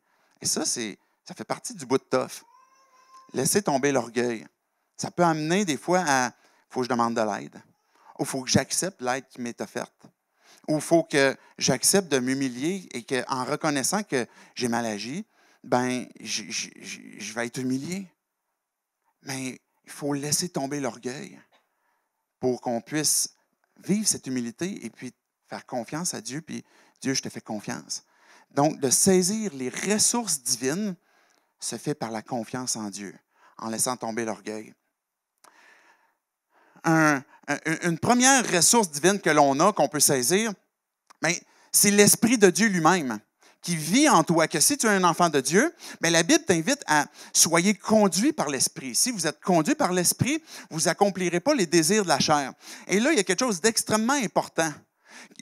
Et ça, c'est, ça fait partie du bout de toffe. Laisser tomber l'orgueil. Ça peut amener des fois à faut que je demande de l'aide, ou faut que j'accepte l'aide qui m'est offerte, ou il faut que j'accepte de m'humilier et qu'en reconnaissant que j'ai mal agi, ben, je vais être humilié. Mais il faut laisser tomber l'orgueil pour qu'on puisse vivre cette humilité et puis faire confiance à Dieu, puis Dieu, je te fais confiance. Donc, de saisir les ressources divines se fait par la confiance en Dieu, en laissant tomber l'orgueil. Un, une première ressource divine que l'on a, qu'on peut saisir, ben, c'est l'Esprit de Dieu lui-même qui vit en toi, que si tu es un enfant de Dieu, mais ben, la Bible t'invite à soyez conduit par l'Esprit. Si vous êtes conduit par l'Esprit, vous accomplirez pas les désirs de la chair. Et là, il y a quelque chose d'extrêmement important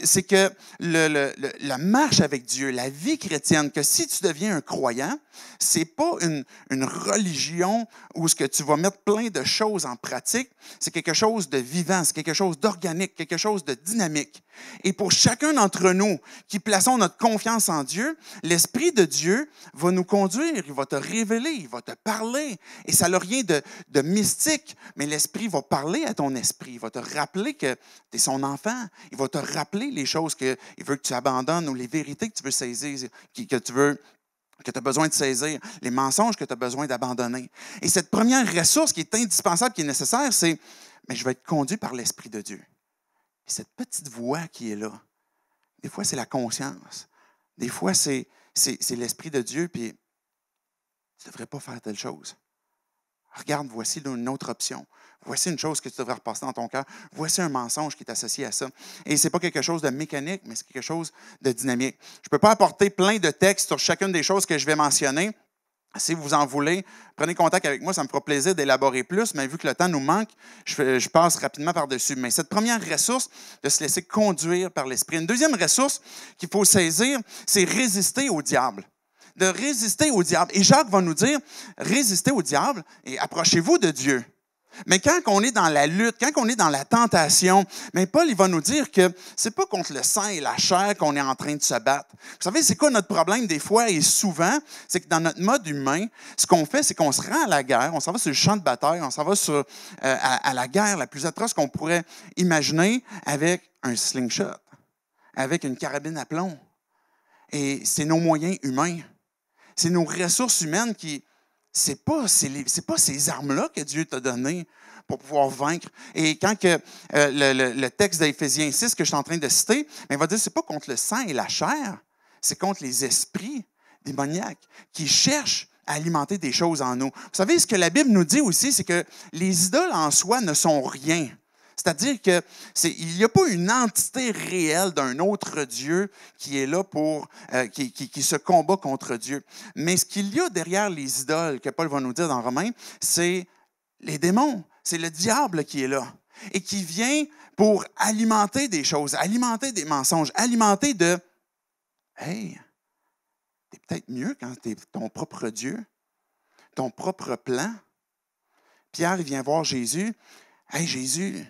c'est que le, la marche avec Dieu, la vie chrétienne, que si tu deviens un croyant, c'est pas une, religion où ce que tu vas mettre plein de choses en pratique, c'est quelque chose de vivant, c'est quelque chose d'organique, quelque chose de dynamique. Et pour chacun d'entre nous qui plaçons notre confiance en Dieu, l'Esprit de Dieu va nous conduire, il va te révéler, il va te parler. Et ça n'a rien de, de mystique, mais l'Esprit va parler à ton esprit, il va te rappeler que tu es son enfant, il va te rappeler Appeler les choses qu'il veut que tu abandonnes ou les vérités que tu veux saisir, que tu veux que tu as besoin de saisir, les mensonges que tu as besoin d'abandonner. Et cette première ressource qui est indispensable, qui est nécessaire, c'est mais je vais être conduit par l'Esprit de Dieu. cette petite voix qui est là, des fois c'est la conscience, des fois c'est, c'est, l'Esprit de Dieu, puis tu ne devrais pas faire telle chose. Regarde, voici une autre option. Voici une chose que tu devrais repasser dans ton cœur. Voici un mensonge qui est associé à ça. Et ce n'est pas quelque chose de mécanique, mais c'est quelque chose de dynamique. Je ne peux pas apporter plein de textes sur chacune des choses que je vais mentionner. Si vous en voulez, prenez contact avec moi, ça me fera plaisir d'élaborer plus, mais vu que le temps nous manque, je, je passe rapidement par-dessus. Mais cette première ressource, de se laisser conduire par l'esprit. Une deuxième ressource qu'il faut saisir, c'est résister au diable de résister au diable. Et Jacques va nous dire, résister au diable et approchez-vous de Dieu. Mais quand on est dans la lutte, quand on est dans la tentation, mais Paul va nous dire que c'est pas contre le sang et la chair qu'on est en train de se battre. Vous savez, c'est quoi notre problème des fois et souvent, c'est que dans notre mode humain, ce qu'on fait, c'est qu'on se rend à la guerre, on s'en va sur le champ de bataille, on s'en va euh, à la guerre la plus atroce qu'on pourrait imaginer avec un slingshot, avec une carabine à plomb. Et c'est nos moyens humains. C'est nos ressources humaines qui, c'est pas, pas ces armes-là que Dieu t'a données pour pouvoir vaincre. Et quand que, euh, le, le, texte d'Éphésiens 6 que je suis en train de citer, ben, il va dire c'est pas contre le sang et la chair, c'est contre les esprits démoniaques qui cherchent à alimenter des choses en nous. Vous savez, ce que la Bible nous dit aussi, c'est que les idoles en soi ne sont rien. C'est-à-dire qu'il n'y a pas une entité réelle d'un autre Dieu qui est là pour, euh, qui, se combat contre Dieu. Mais ce qu'il y a derrière les idoles, que Paul va nous dire dans Romains, c'est les démons, c'est le diable qui est là et qui vient pour alimenter des choses, alimenter des mensonges, alimenter de Hey, t'es peut-être mieux quand t'es ton propre Dieu, ton propre plan. Pierre vient voir Jésus. Hey Jésus,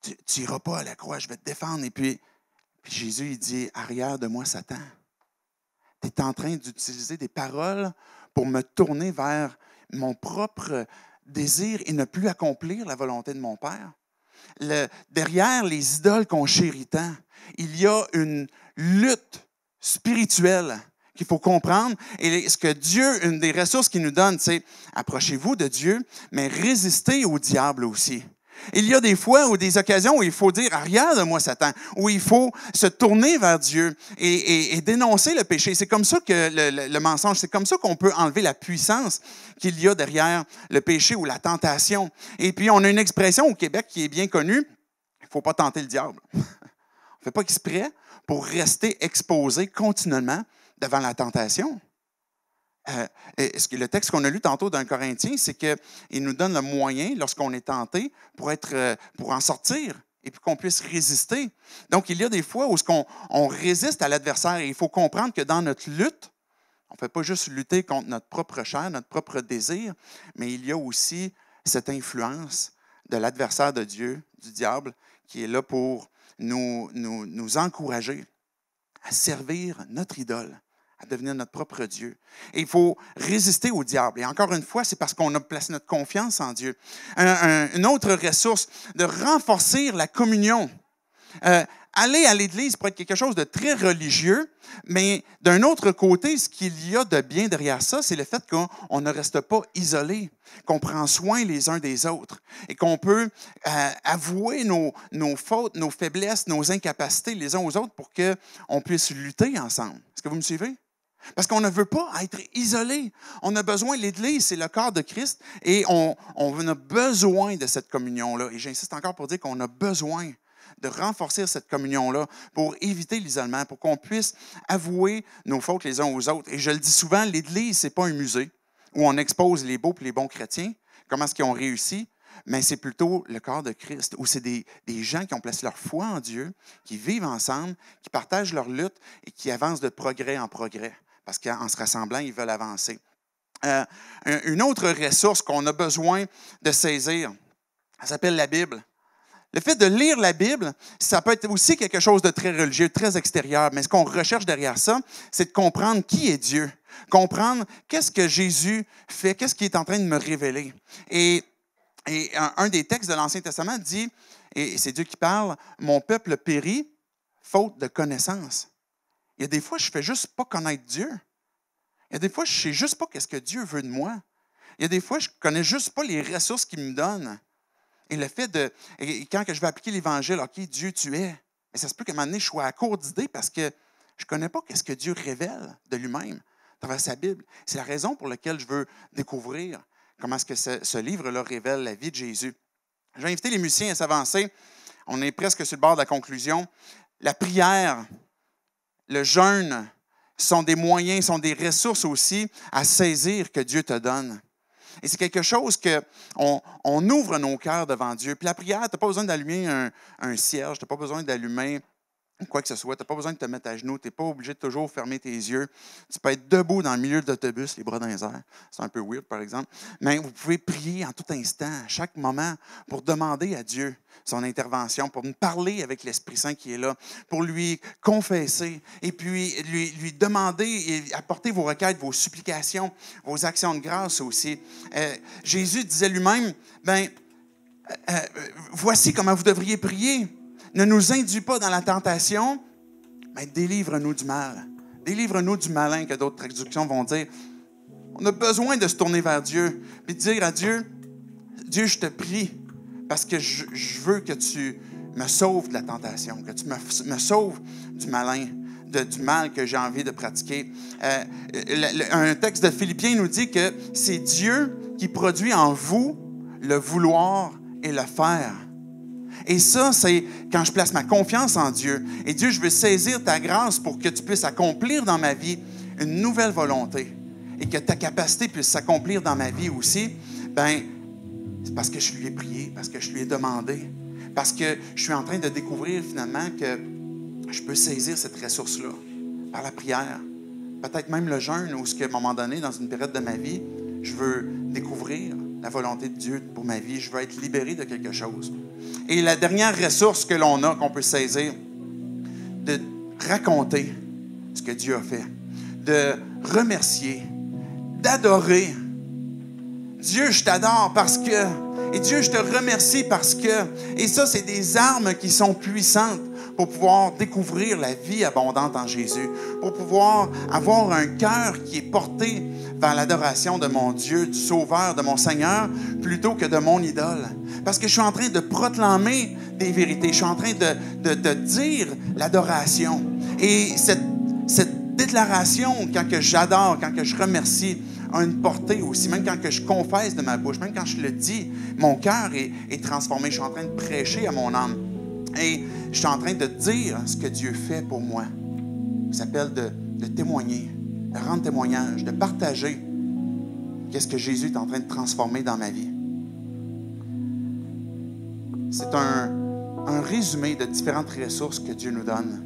tu n'iras pas à la croix, je vais te défendre. Et puis, Jésus, il dit, arrière de moi, Satan. Tu es en train d'utiliser des paroles pour me tourner vers mon propre désir et ne plus accomplir la volonté de mon Père. derrière les idoles qu'on chérit tant, il y a une lutte spirituelle qu'il faut comprendre. Et ce que Dieu, une des ressources qu'il nous donne, c'est approchez-vous de Dieu, mais résistez au diable aussi. Il y a des fois ou des occasions où il faut dire arrière de moi Satan, où il faut se tourner vers Dieu et, dénoncer le péché. C'est comme ça que le, mensonge, c'est comme ça qu'on peut enlever la puissance qu'il y a derrière le péché ou la tentation. Et puis on a une expression au Québec qui est bien connue il ne faut pas tenter le diable. [laughs] On fait pas exprès pour rester exposé continuellement devant la tentation. Euh, et le texte qu'on a lu tantôt dans Corinthiens, c'est qu'il nous donne le moyen, lorsqu'on est tenté, pour, être, euh, pour en sortir et puis qu'on puisse résister. Donc, il y a des fois où ce on, résiste à l'adversaire et il faut comprendre que dans notre lutte, on ne peut pas juste lutter contre notre propre chair, notre propre désir, mais il y a aussi cette influence de l'adversaire de Dieu, du diable, qui est là pour nous, nous encourager à servir notre idole, à devenir notre propre Dieu. Et il faut résister au diable. Et encore une fois, c'est parce qu'on a placé notre confiance en Dieu. une autre ressource, de renforcer la communion. Euh, aller à l'Église pourrait être quelque chose de très religieux, mais d'un autre côté, ce qu'il y a de bien derrière ça, c'est le fait qu'on ne reste pas isolé, qu'on prend soin les uns des autres et qu'on peut euh, avouer nos, nos, fautes, nos faiblesses, nos incapacités les uns aux autres pour qu'on puisse lutter ensemble. Est-ce que vous me suivez? Parce qu'on ne veut pas être isolé. On a besoin, l'Église, c'est le corps de Christ et on, a besoin de cette communion-là. Et j'insiste encore pour dire qu'on a besoin de renforcer cette communion-là pour éviter l'isolement, pour qu'on puisse avouer nos fautes les uns aux autres. Et je le dis souvent, l'Église, ce n'est pas un musée où on expose les beaux et les bons chrétiens, comment est-ce qu'ils ont réussi, mais c'est plutôt le corps de Christ, où c'est des, des, gens qui ont placé leur foi en Dieu, qui vivent ensemble, qui partagent leur lutte et qui avancent de progrès en progrès parce qu'en se rassemblant, ils veulent avancer. Euh, une autre ressource qu'on a besoin de saisir, ça s'appelle la Bible. Le fait de lire la Bible, ça peut être aussi quelque chose de très religieux, très extérieur, mais ce qu'on recherche derrière ça, c'est de comprendre qui est Dieu, comprendre qu'est-ce que Jésus fait, qu'est-ce qu'il est en train de me révéler. Et, un, un, des textes de l'Ancien Testament dit, et c'est Dieu qui parle, mon peuple périt faute de connaissance. Il y a des fois, je ne fais juste pas connaître Dieu. Il y a des fois, je ne sais juste pas qu'est-ce que Dieu veut de moi. Il y a des fois, je ne connais juste pas les ressources qu'il me donne. Et le fait de. quand je vais appliquer l'Évangile, OK, Dieu, tu es. Mais ça se peut qu'à un moment donné, je sois à court d'idées parce que je ne connais pas qu'est-ce que Dieu révèle de lui-même à travers sa Bible. C'est la raison pour laquelle je veux découvrir comment ce ce livre-là révèle la vie de Jésus. Je vais inviter les musiciens à s'avancer. On est presque sur le bord de la conclusion. La prière, le jeûne sont des moyens, sont des ressources aussi à saisir que Dieu te donne. Et c'est quelque chose que on, ouvre nos cœurs devant Dieu. Puis la prière, tu n'as pas besoin d'allumer un, un, cierge, tu n'as pas besoin d'allumer quoi que ce soit. Tu n'as pas besoin de te mettre à genoux. Tu n'es pas obligé de toujours fermer tes yeux. Tu peux être debout dans le milieu de l'autobus, les bras dans les airs. C'est un peu weird, par exemple. Mais vous pouvez prier en tout instant, à chaque moment, pour demander à Dieu son intervention, pour nous parler avec l'Esprit Saint qui est là, pour lui confesser et puis lui, demander et apporter vos requêtes, vos supplications, vos actions de grâce aussi. Euh, Jésus disait lui-même, ben, euh, euh, voici comment vous devriez prier ne nous induis pas dans la tentation, mais délivre-nous du mal. Délivre-nous du malin, que d'autres traductions vont dire. On a besoin de se tourner vers Dieu et dire à Dieu, Dieu, je te prie parce que je, veux que tu me sauves de la tentation, que tu me, sauves du malin, de, du mal que j'ai envie de pratiquer. Euh, un texte de Philippiens nous dit que c'est Dieu qui produit en vous le vouloir et le faire et ça, c'est quand je place ma confiance en Dieu. Et Dieu, je veux saisir ta grâce pour que tu puisses accomplir dans ma vie une nouvelle volonté et que ta capacité puisse s'accomplir dans ma vie aussi. Ben, c'est parce que je lui ai prié, parce que je lui ai demandé, parce que je suis en train de découvrir finalement que je peux saisir cette ressource-là par la prière, peut-être même le jeûne, ou ce qu'à un moment donné, dans une période de ma vie, je veux découvrir la volonté de Dieu pour ma vie. Je veux être libéré de quelque chose. Et la dernière ressource que l'on a, qu'on peut saisir, de raconter ce que Dieu a fait, de remercier, d'adorer. Dieu, je t'adore parce que, et Dieu, je te remercie parce que, et ça, c'est des armes qui sont puissantes pour pouvoir découvrir la vie abondante en Jésus, pour pouvoir avoir un cœur qui est porté vers l'adoration de mon Dieu, du Sauveur, de mon Seigneur, plutôt que de mon idole. Parce que je suis en train de proclamer des vérités, je suis en train de, de, dire l'adoration. Et cette, cette déclaration, quand que j'adore, quand que je remercie, a une portée aussi, même quand que je confesse de ma bouche, même quand je le dis, mon cœur est, transformé, je suis en train de prêcher à mon âme. Et je suis en train de dire ce que Dieu fait pour moi. Ça s'appelle de, de témoigner de rendre témoignage, de partager qu'est-ce que Jésus est en train de transformer dans ma vie. C'est un, un résumé de différentes ressources que Dieu nous donne.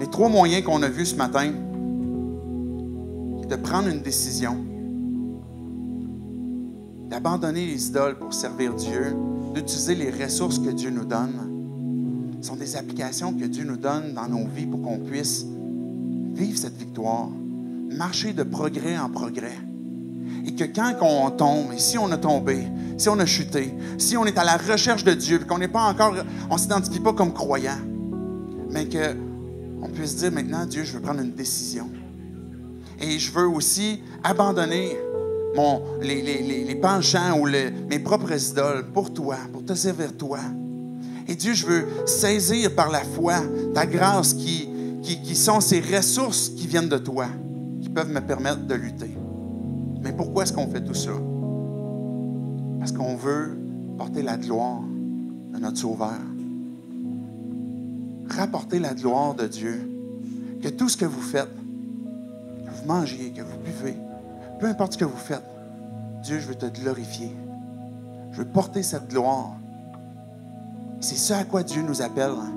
Les trois moyens qu'on a vus ce matin, de prendre une décision, d'abandonner les idoles pour servir Dieu, d'utiliser les ressources que Dieu nous donne, sont des applications que Dieu nous donne dans nos vies pour qu'on puisse vivre cette victoire, marcher de progrès en progrès. Et que quand on tombe, et si on a tombé, si on a chuté, si on est à la recherche de Dieu, qu'on n'est pas encore, on ne s'identifie pas comme croyant, mais qu'on puisse dire maintenant, Dieu, je veux prendre une décision. Et je veux aussi abandonner mon, les, les, les, les, penchants ou mes propres idoles pour toi, pour te servir toi. Et Dieu, je veux saisir par la foi ta grâce qui qui, sont ces ressources qui viennent de toi, qui peuvent me permettre de lutter. Mais pourquoi est-ce qu'on fait tout ça? Parce qu'on veut porter la gloire de notre Sauveur. Rapporter la gloire de Dieu. Que tout ce que vous faites, que vous mangez, que vous buvez, peu importe ce que vous faites, Dieu, je veux te glorifier. Je veux porter cette gloire. C'est ce à quoi Dieu nous appelle. Hein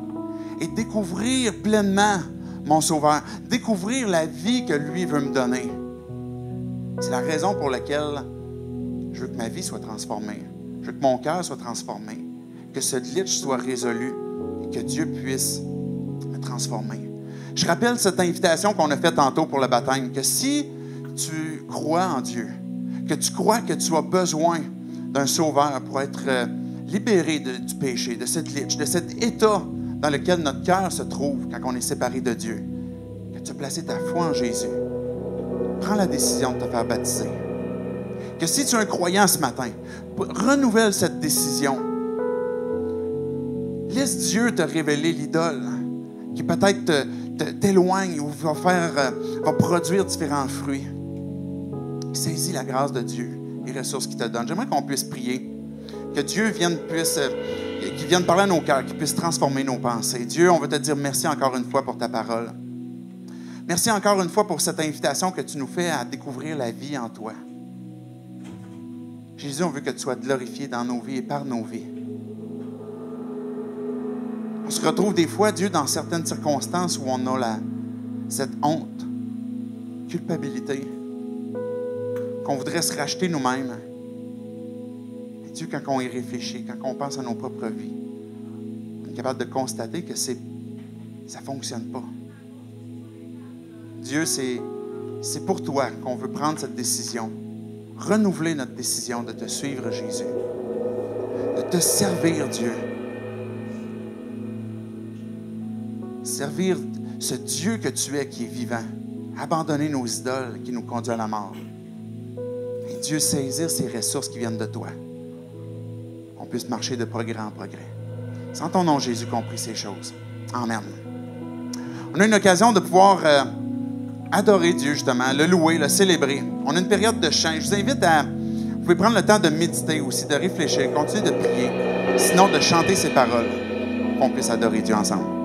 et découvrir pleinement mon Sauveur, découvrir la vie que lui veut me donner. C'est la raison pour laquelle je veux que ma vie soit transformée, je veux que mon cœur soit transformé, que ce glitch soit résolu et que Dieu puisse me transformer. Je rappelle cette invitation qu'on a faite tantôt pour la baptême, que si tu crois en Dieu, que tu crois que tu as besoin d'un sauveur pour être euh, libéré du péché, de cette lich, de cet état dans lequel notre cœur se trouve quand on est séparé de Dieu, que tu as placé ta foi en Jésus, prends la décision de te faire baptiser. Que si tu es un croyant ce matin, renouvelle cette décision. Laisse Dieu te révéler l'idole qui peut-être t'éloigne ou va, faire, euh, va produire différents fruits. Saisis la grâce de Dieu, les ressources qu'il te donne. J'aimerais qu'on puisse prier, que Dieu vienne, puisse euh, qui viennent parler à nos cœurs, qui puissent transformer nos pensées. Dieu, on veut te dire merci encore une fois pour ta parole. Merci encore une fois pour cette invitation que tu nous fais à découvrir la vie en toi. Jésus, on veut que tu sois glorifié dans nos vies et par nos vies. On se retrouve des fois, Dieu, dans certaines circonstances où on a cette honte, culpabilité, qu'on voudrait se racheter nous-mêmes. Dieu, quand on y réfléchit, quand on pense à nos propres vies, on est capable de constater que ça ne fonctionne pas. Dieu, c'est, c'est pour toi qu'on veut prendre cette décision. Renouveler notre décision de te suivre, Jésus. De te servir, Dieu. Servir ce Dieu que tu es qui est vivant. Abandonner nos idoles qui nous conduisent à la mort. Et Dieu saisir ces ressources qui viennent de toi puisse marcher de progrès en progrès. Sans ton nom, Jésus, compris ces choses. Amen. On a une occasion de pouvoir euh, adorer Dieu, justement, le louer, le célébrer. On a une période de chant. Je vous invite à. Vous pouvez prendre le temps de méditer aussi, de réfléchir, continuer de prier, sinon de chanter ces paroles, qu'on puisse adorer Dieu ensemble.